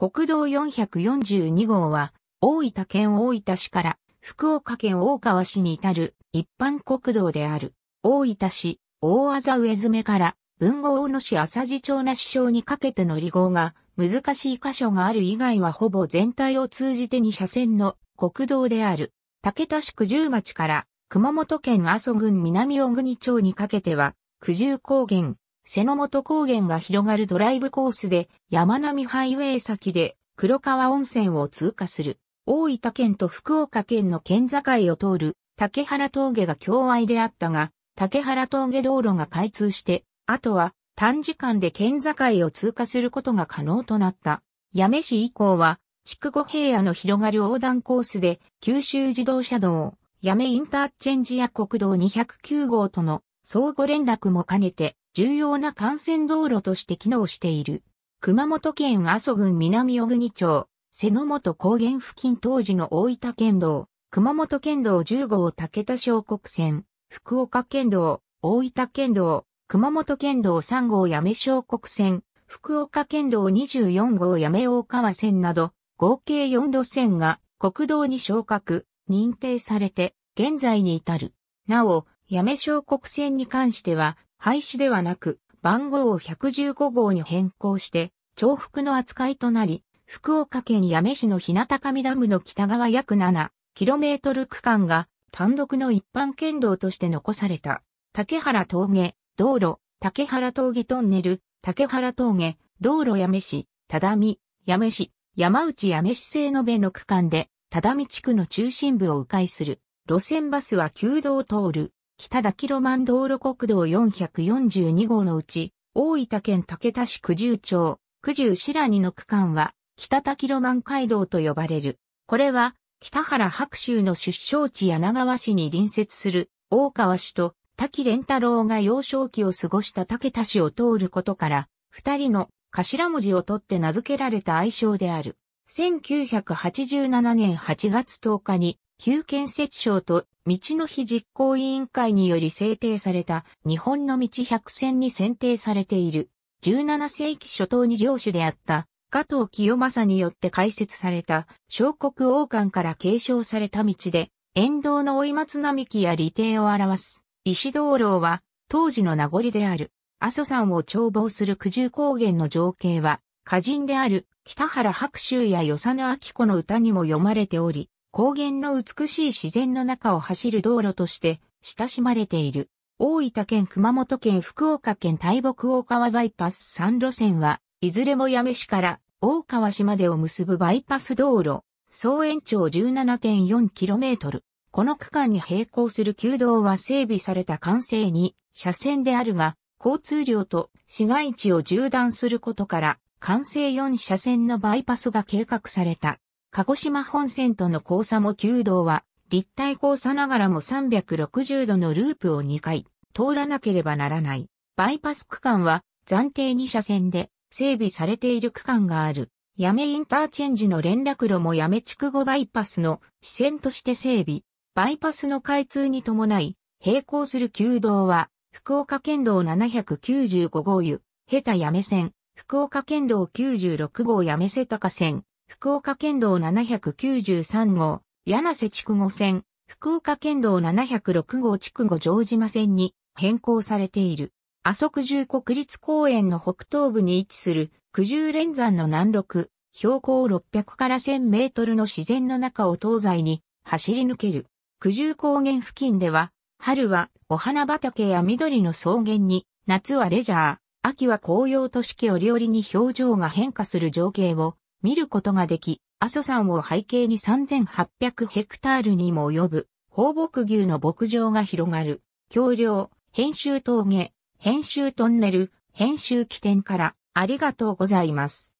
国道442号は、大分県大分市から福岡県大川市に至る一般国道である。大分市、大麻上詰から文豪大野市浅地町那市小にかけての離合が難しい箇所がある以外はほぼ全体を通じて2車線の国道である。竹田市九十町から熊本県阿蘇郡南小国町にかけては九十高原、瀬野本高原が広がるドライブコースで、山並ハイウェイ先で、黒川温泉を通過する。大分県と福岡県の県境を通る竹原峠が境愛であったが、竹原峠道路が開通して、あとは短時間で県境を通過することが可能となった。八女市以降は、筑後平野の広がる横断コースで、九州自動車道、八女インターチェンジや国道209号との相互連絡も兼ねて、重要な幹線道路として機能している。熊本県阿蘇郡南小国町、瀬野本高原付近当時の大分県道、熊本県道10号武田小国線、福岡県道、大分県道、熊本県道3号八女小国線、福岡県道24号八女大川線など、合計4路線が国道に昇格、認定されて、現在に至る。なお、八女小国線に関しては、廃止ではなく、番号を115号に変更して、重複の扱いとなり、福岡県八女市の日向上ダムの北側約 7km 区間が単独の一般県道として残された。竹原峠、道路、竹原峠トンネル、竹原峠、道路八女市、只見、八女市、山内八女市西延べの区間で、只見地区の中心部を迂回する。路線バスは旧道を通る。北田キロマン道路国道442号のうち、大分県竹田市九十町、九十白二の区間は、北田キロマン街道と呼ばれる。これは、北原白州の出生地柳川市に隣接する、大川市と滝連太郎が幼少期を過ごした竹田市を通ることから、二人の頭文字を取って名付けられた愛称である。1987年8月10日に旧建設省と道の日実行委員会により制定された日本の道百選に選定されている17世紀初頭に領主であった加藤清正によって開設された小国王冠から継承された道で沿道の追松並木や利亭を表す石灯籠は当時の名残である阿蘇山を眺望する九十高原の情景は歌人である北原白秋や与謝野明子の歌にも読まれており、高原の美しい自然の中を走る道路として親しまれている。大分県熊本県福岡県大木大川バイパス3路線は、いずれも八女市から大川市までを結ぶバイパス道路、総延長 17.4km。この区間に並行する旧道は整備された完成に車線であるが、交通量と市街地を縦断することから、完成4車線のバイパスが計画された。鹿児島本線との交差も旧道は、立体交差ながらも360度のループを2回通らなければならない。バイパス区間は暫定2車線で整備されている区間がある。八女インターチェンジの連絡路も八女区後バイパスの支線として整備。バイパスの開通に伴い、並行する旧道は、福岡県道795号湯、下田八女線、福岡県道96号八女瀬高線、福岡県道793号、柳瀬筑後線、福岡県道706号筑後城島線に変更されている。阿蘇十国立公園の北東部に位置する九十連山の南麓、標高600から1000メートルの自然の中を東西に走り抜ける。九十高原付近では、春はお花畑や緑の草原に、夏はレジャー、秋は紅葉と四季折々に表情が変化する情景を見ることができ、阿蘇山を背景に3800ヘクタールにも及ぶ放牧牛の牧場が広がる、橋梁、編集峠、編集トンネル、編集起点からありがとうございます。